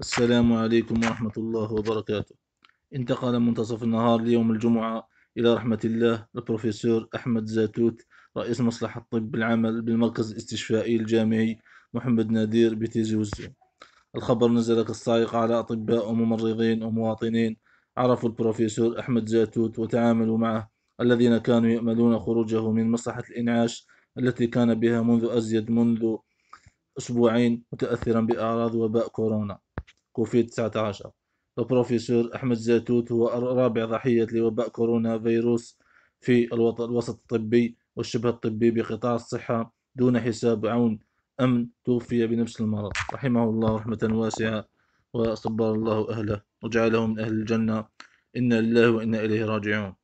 السلام عليكم ورحمة الله وبركاته انتقل منتصف النهار ليوم الجمعة إلى رحمة الله البروفيسور أحمد زاتوت رئيس مصلحة طب العمل بالمركز الاستشفائي الجامعي محمد نادير بتيزي وزي الخبر نزل كالصاعقة على أطباء وممرضين ومواطنين عرفوا البروفيسور أحمد زاتوت وتعاملوا معه الذين كانوا يأملون خروجه من مصلحة الإنعاش التي كان بها منذ أزيد منذ أسبوعين متأثرا بأعراض وباء كورونا كوفيد 19 البروفيسور أحمد زيتوت هو رابع ضحية لوباء كورونا فيروس في الوسط الطبي والشبه الطبي بقطاع الصحة دون حساب عون أمن توفي بنفس المرض رحمه الله رحمة واسعة وصبر الله أهله وجعله من أهل الجنة إنا لله وإنا إليه راجعون